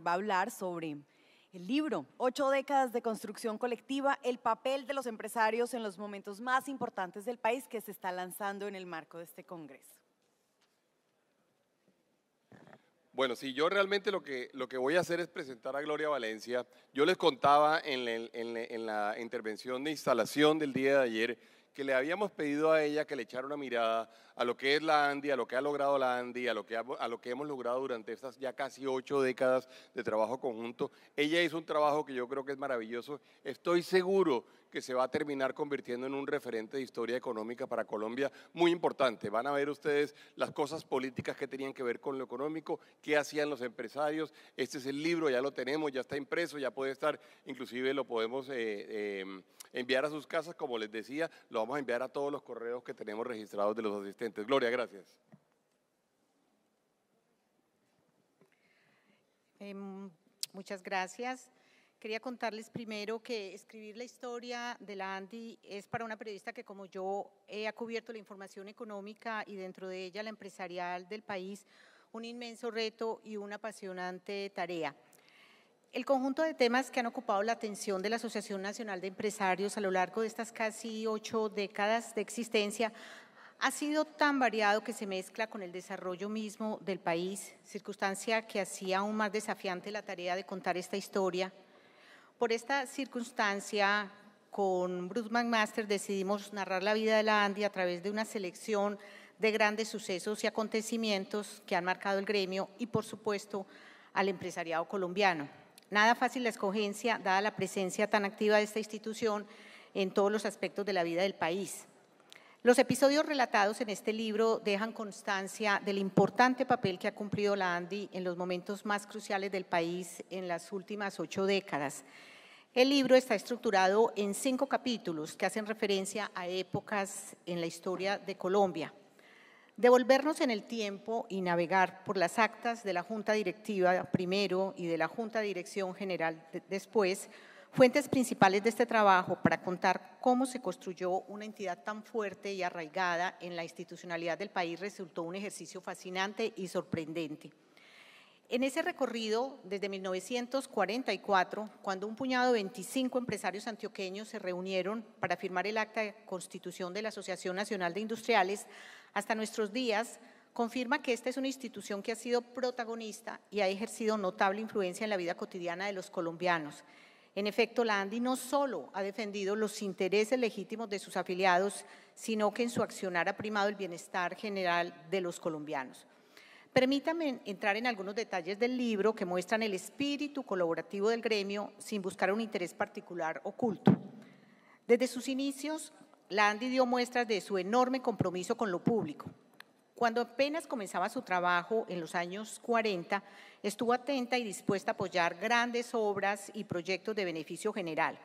va a hablar sobre el libro, ocho décadas de construcción colectiva, el papel de los empresarios en los momentos más importantes del país que se está lanzando en el marco de este Congreso. Bueno, sí, yo realmente lo que, lo que voy a hacer es presentar a Gloria Valencia. Yo les contaba en, en la intervención de instalación del día de ayer que le habíamos pedido a ella que le echara una mirada a lo que es la ANDI, a lo que ha logrado la ANDI, a lo que, a lo que hemos logrado durante estas ya casi ocho décadas de trabajo conjunto. Ella hizo un trabajo que yo creo que es maravilloso. Estoy seguro que se va a terminar convirtiendo en un referente de historia económica para Colombia muy importante. Van a ver ustedes las cosas políticas que tenían que ver con lo económico, qué hacían los empresarios. Este es el libro, ya lo tenemos, ya está impreso, ya puede estar, inclusive lo podemos eh, eh, enviar a sus casas, como les decía, lo vamos a enviar a todos los correos que tenemos registrados de los asistentes Gloria, gracias. Em, muchas gracias. Quería contarles primero que escribir la historia de la ANDI es para una periodista que como yo ha cubierto la información económica y dentro de ella la empresarial del país, un inmenso reto y una apasionante tarea. El conjunto de temas que han ocupado la atención de la Asociación Nacional de Empresarios a lo largo de estas casi ocho décadas de existencia ha sido tan variado que se mezcla con el desarrollo mismo del país, circunstancia que hacía aún más desafiante la tarea de contar esta historia. Por esta circunstancia, con Bruce McMaster decidimos narrar la vida de la Andy a través de una selección de grandes sucesos y acontecimientos que han marcado el gremio y, por supuesto, al empresariado colombiano. Nada fácil la escogencia, dada la presencia tan activa de esta institución en todos los aspectos de la vida del país. Los episodios relatados en este libro dejan constancia del importante papel que ha cumplido la ANDI en los momentos más cruciales del país en las últimas ocho décadas. El libro está estructurado en cinco capítulos que hacen referencia a épocas en la historia de Colombia. Devolvernos en el tiempo y navegar por las actas de la Junta Directiva primero y de la Junta Dirección General después Fuentes principales de este trabajo para contar cómo se construyó una entidad tan fuerte y arraigada en la institucionalidad del país resultó un ejercicio fascinante y sorprendente. En ese recorrido, desde 1944, cuando un puñado de 25 empresarios antioqueños se reunieron para firmar el acta de constitución de la Asociación Nacional de Industriales, hasta nuestros días, confirma que esta es una institución que ha sido protagonista y ha ejercido notable influencia en la vida cotidiana de los colombianos en efecto, la ANDI no solo ha defendido los intereses legítimos de sus afiliados, sino que en su accionar ha primado el bienestar general de los colombianos. Permítanme entrar en algunos detalles del libro que muestran el espíritu colaborativo del gremio sin buscar un interés particular oculto. Desde sus inicios, la ANDI dio muestras de su enorme compromiso con lo público, cuando apenas comenzaba su trabajo en los años 40, estuvo atenta y dispuesta a apoyar grandes obras y proyectos de beneficio general.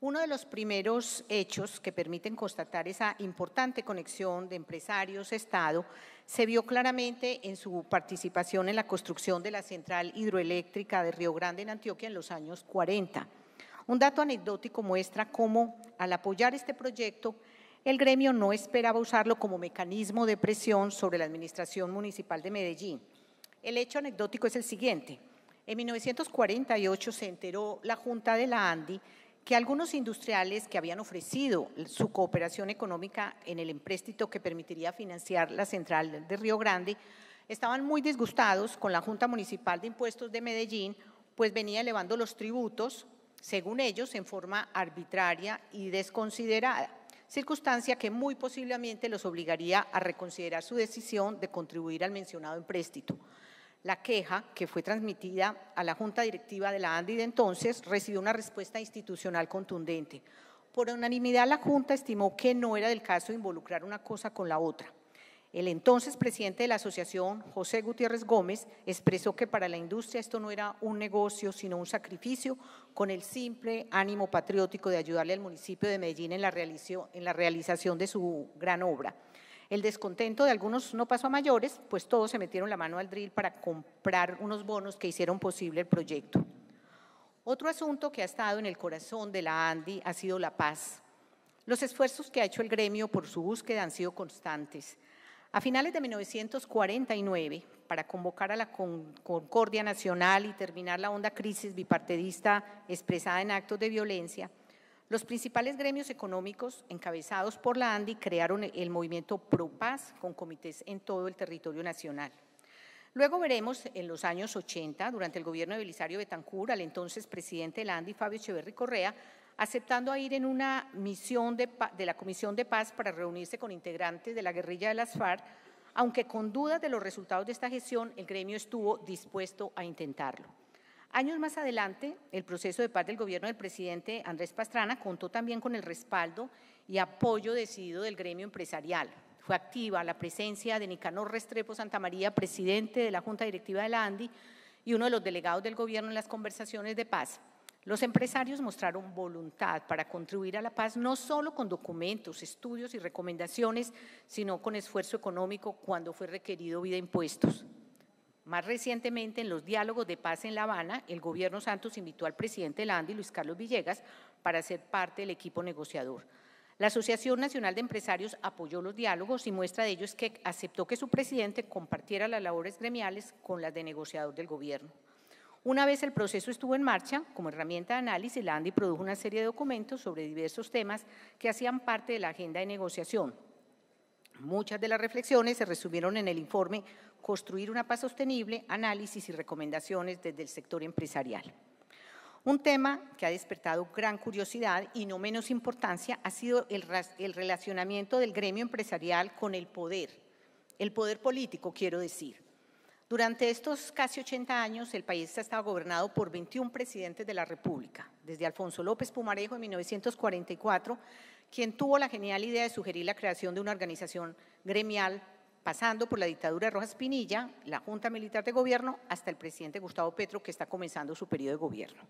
Uno de los primeros hechos que permiten constatar esa importante conexión de empresarios-Estado se vio claramente en su participación en la construcción de la central hidroeléctrica de Río Grande en Antioquia en los años 40. Un dato anecdótico muestra cómo, al apoyar este proyecto, el gremio no esperaba usarlo como mecanismo de presión sobre la Administración Municipal de Medellín. El hecho anecdótico es el siguiente. En 1948 se enteró la Junta de la ANDI que algunos industriales que habían ofrecido su cooperación económica en el empréstito que permitiría financiar la central de Río Grande estaban muy disgustados con la Junta Municipal de Impuestos de Medellín, pues venía elevando los tributos, según ellos, en forma arbitraria y desconsiderada circunstancia que muy posiblemente los obligaría a reconsiderar su decisión de contribuir al mencionado empréstito. La queja, que fue transmitida a la Junta Directiva de la ANDI de entonces, recibió una respuesta institucional contundente. Por unanimidad, la Junta estimó que no era del caso involucrar una cosa con la otra el entonces presidente de la asociación, José Gutiérrez Gómez, expresó que para la industria esto no era un negocio, sino un sacrificio, con el simple ánimo patriótico de ayudarle al municipio de Medellín en la, realización de su gran obra. El descontento de algunos no pasó a mayores, pues todos se metieron la mano al drill para comprar unos bonos que hicieron posible el proyecto. Otro asunto que ha estado en el corazón de la ANDI ha sido la paz. Los esfuerzos que ha hecho el gremio por su búsqueda han sido constantes. A finales de 1949, para convocar a la concordia nacional y terminar la honda crisis bipartidista expresada en actos de violencia, los principales gremios económicos encabezados por la ANDI crearon el movimiento Paz, con comités en todo el territorio nacional. Luego veremos en los años 80, durante el gobierno de Belisario Betancur, al entonces presidente de la ANDI, Fabio Echeverri Correa, aceptando a ir en una misión de, de la Comisión de Paz para reunirse con integrantes de la guerrilla de las FARC, aunque con dudas de los resultados de esta gestión, el gremio estuvo dispuesto a intentarlo. Años más adelante, el proceso de paz del gobierno del presidente Andrés Pastrana contó también con el respaldo y apoyo decidido del gremio empresarial. Fue activa la presencia de Nicanor Restrepo Santamaría, presidente de la Junta Directiva de la ANDI, y uno de los delegados del gobierno en las conversaciones de paz. Los empresarios mostraron voluntad para contribuir a la paz no solo con documentos, estudios y recomendaciones, sino con esfuerzo económico cuando fue requerido vía e impuestos. Más recientemente, en los diálogos de paz en La Habana, el gobierno Santos invitó al presidente Landi, Luis Carlos Villegas, para ser parte del equipo negociador. La Asociación Nacional de Empresarios apoyó los diálogos y muestra de ello es que aceptó que su presidente compartiera las labores gremiales con las de negociador del gobierno. Una vez el proceso estuvo en marcha, como herramienta de análisis, la ANDI produjo una serie de documentos sobre diversos temas que hacían parte de la agenda de negociación. Muchas de las reflexiones se resumieron en el informe Construir una paz sostenible, análisis y recomendaciones desde el sector empresarial. Un tema que ha despertado gran curiosidad y no menos importancia ha sido el, el relacionamiento del gremio empresarial con el poder, el poder político, quiero decir durante estos casi 80 años, el país ha estado gobernado por 21 presidentes de la República, desde Alfonso López Pumarejo en 1944, quien tuvo la genial idea de sugerir la creación de una organización gremial, pasando por la dictadura de Rojas Pinilla, la Junta Militar de Gobierno, hasta el presidente Gustavo Petro, que está comenzando su periodo de gobierno.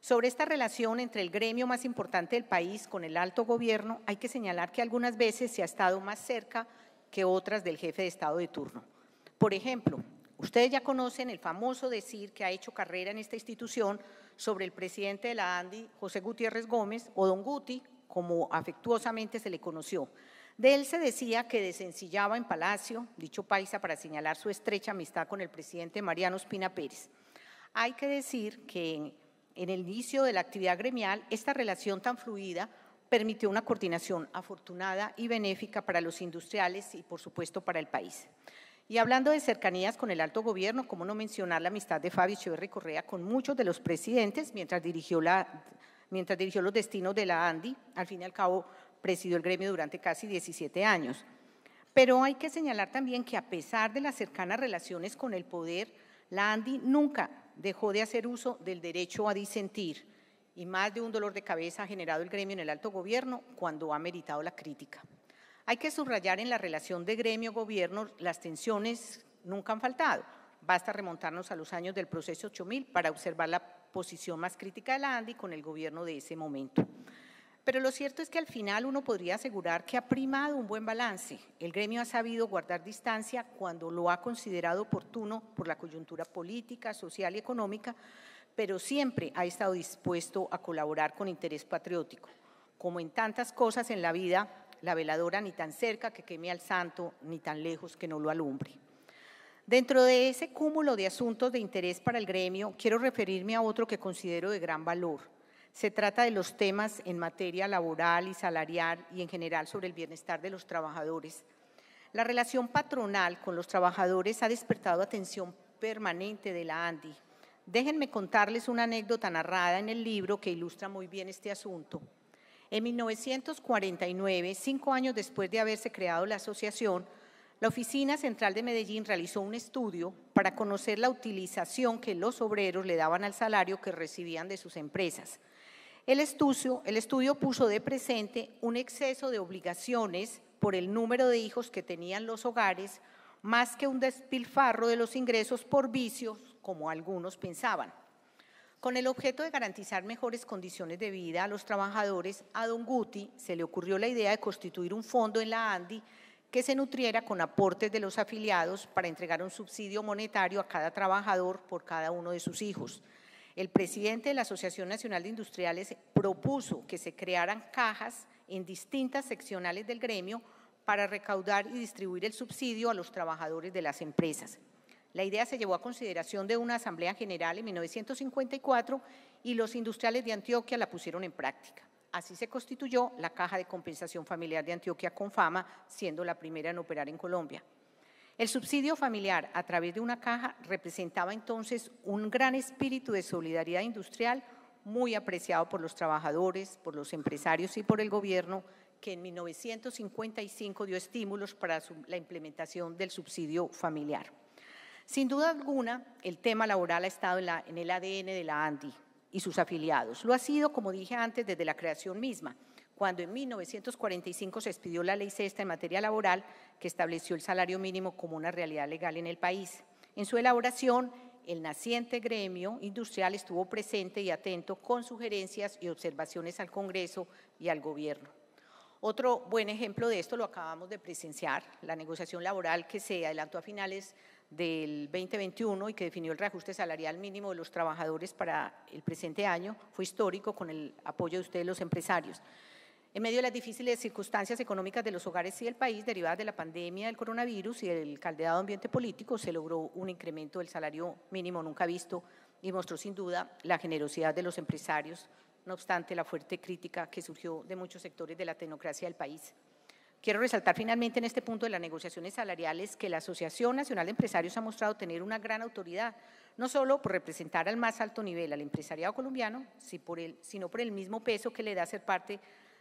Sobre esta relación entre el gremio más importante del país con el alto gobierno, hay que señalar que algunas veces se ha estado más cerca que otras del jefe de Estado de turno. Por ejemplo, Ustedes ya conocen el famoso decir que ha hecho carrera en esta institución sobre el presidente de la ANDI, José Gutiérrez Gómez, o Don Guti, como afectuosamente se le conoció. De él se decía que desencillaba en Palacio, dicho paisa, para señalar su estrecha amistad con el presidente Mariano Espina Pérez. Hay que decir que en, en el inicio de la actividad gremial, esta relación tan fluida permitió una coordinación afortunada y benéfica para los industriales y, por supuesto, para el país. Y hablando de cercanías con el alto gobierno, ¿cómo no mencionar la amistad de Fabio Echeverri Correa con muchos de los presidentes mientras dirigió, mientras dirigió los destinos de la ANDI? Al fin y al cabo, presidió el gremio durante casi 17 años. Pero hay que señalar también que a pesar de las cercanas relaciones con el poder, la ANDI nunca dejó de hacer uso del derecho a disentir y más de un dolor de cabeza ha generado el gremio en el alto gobierno cuando ha meritado la crítica. Hay que subrayar en la relación de gremio-gobierno las tensiones nunca han faltado. Basta remontarnos a los años del proceso 8000 para observar la posición más crítica de la ANDI con el gobierno de ese momento. Pero lo cierto es que al final uno podría asegurar que ha primado un buen balance. El gremio ha sabido guardar distancia cuando lo ha considerado oportuno por la coyuntura política, social y económica, pero siempre ha estado dispuesto a colaborar con interés patriótico. Como en tantas cosas en la vida, la veladora ni tan cerca que queme al santo, ni tan lejos que no lo alumbre. Dentro de ese cúmulo de asuntos de interés para el gremio, quiero referirme a otro que considero de gran valor. Se trata de los temas en materia laboral y salarial y en general sobre el bienestar de los trabajadores. La relación patronal con los trabajadores ha despertado atención permanente de la ANDI. Déjenme contarles una anécdota narrada en el libro que ilustra muy bien este asunto. En 1949, cinco años después de haberse creado la asociación, la Oficina Central de Medellín realizó un estudio para conocer la utilización que los obreros le daban al salario que recibían de sus empresas. El estudio, puso de presente un exceso de obligaciones por el número de hijos que tenían los hogares, más que un despilfarro de los ingresos por vicios, como algunos pensaban. Con el objeto de garantizar mejores condiciones de vida a los trabajadores, a Don Guti se le ocurrió la idea de constituir un fondo en la ANDI que se nutriera con aportes de los afiliados para entregar un subsidio monetario a cada trabajador por cada uno de sus hijos. El presidente de la Asociación Nacional de Industriales propuso que se crearan cajas en distintas seccionales del gremio para recaudar y distribuir el subsidio a los trabajadores de las empresas. La idea se llevó a consideración de una asamblea general en 1954 y los industriales de Antioquia la pusieron en práctica. Así se constituyó la Caja de Compensación Familiar de Antioquia con fama, siendo la primera en operar en Colombia. El subsidio familiar a través de una caja representaba entonces un gran espíritu de solidaridad industrial muy apreciado por los trabajadores, por los empresarios y por el gobierno, que en 1955 dio estímulos para la implementación del subsidio familiar. Sin duda alguna, el tema laboral ha estado en, el ADN de la ANDI y sus afiliados. Lo ha sido, como dije antes, desde la creación misma, cuando en 1945 se expidió la ley sexta en materia laboral que estableció el salario mínimo como una realidad legal en el país. En su elaboración, el naciente gremio industrial estuvo presente y atento con sugerencias y observaciones al Congreso y al Gobierno. Otro buen ejemplo de esto lo acabamos de presenciar, la negociación laboral que se adelantó a finales del 2021 y que definió el reajuste salarial mínimo de los trabajadores para el presente año fue histórico con el apoyo de ustedes los empresarios. En medio de las difíciles circunstancias económicas de los hogares y del país derivadas de la pandemia del coronavirus y del caldeado ambiente político, se logró un incremento del salario mínimo nunca visto y mostró sin duda la generosidad de los empresarios, no obstante la fuerte crítica que surgió de muchos sectores de la tecnocracia del país. Quiero resaltar finalmente en este punto de las negociaciones salariales que la Asociación Nacional de Empresarios ha mostrado tener una gran autoridad, no solo por representar al más alto nivel al empresariado colombiano, sino por el mismo peso que le da ser parte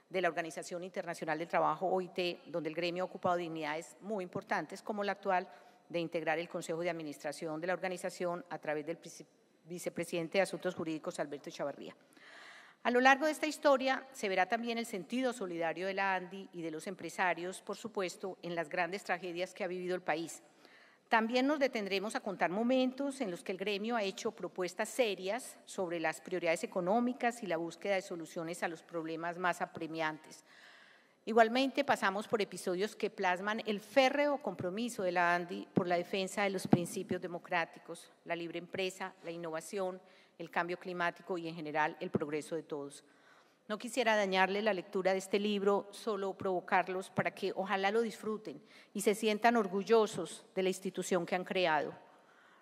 de la Organización Internacional del Trabajo, OIT, donde el gremio ha ocupado dignidades muy importantes, como la actual de integrar el Consejo de Administración de la organización a través del vicepresidente de Asuntos Jurídicos, Alberto Chavarría. A lo largo de esta historia se verá también el sentido solidario de la ANDI y de los empresarios, por supuesto, en las grandes tragedias que ha vivido el país. También nos detendremos a contar momentos en los que el gremio ha hecho propuestas serias sobre las prioridades económicas y la búsqueda de soluciones a los problemas más apremiantes. Igualmente pasamos por episodios que plasman el férreo compromiso de la ANDI por la defensa de los principios democráticos, la libre empresa, la innovación, el cambio climático y en general el progreso de todos. No quisiera dañarle la lectura de este libro, solo provocarlos para que ojalá lo disfruten y se sientan orgullosos de la institución que han creado.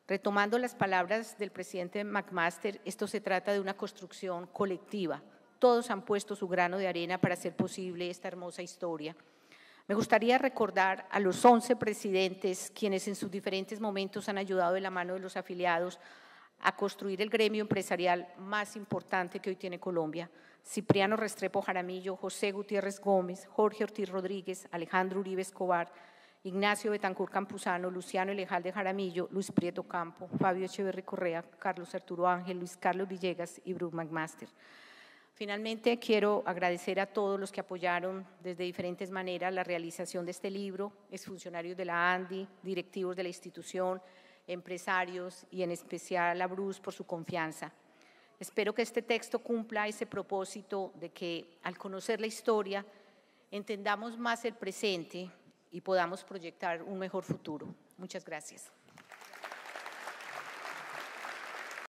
Retomando las palabras del presidente McMaster, esto se trata de una construcción colectiva todos han puesto su grano de arena para hacer posible esta hermosa historia. Me gustaría recordar a los 11 presidentes quienes en sus diferentes momentos han ayudado de la mano de los afiliados a construir el gremio empresarial más importante que hoy tiene Colombia. Cipriano Restrepo Jaramillo, José Gutiérrez Gómez, Jorge Ortiz Rodríguez, Alejandro Uribe Escobar, Ignacio Betancur Campuzano, Luciano de Jaramillo, Luis Prieto Campo, Fabio Echeverri Correa, Carlos Arturo Ángel, Luis Carlos Villegas y Bruce McMaster. Finalmente, quiero agradecer a todos los que apoyaron desde diferentes maneras la realización de este libro, exfuncionarios de la ANDI, directivos de la institución, empresarios y en especial a la Bruce por su confianza. Espero que este texto cumpla ese propósito de que al conocer la historia entendamos más el presente y podamos proyectar un mejor futuro. Muchas gracias.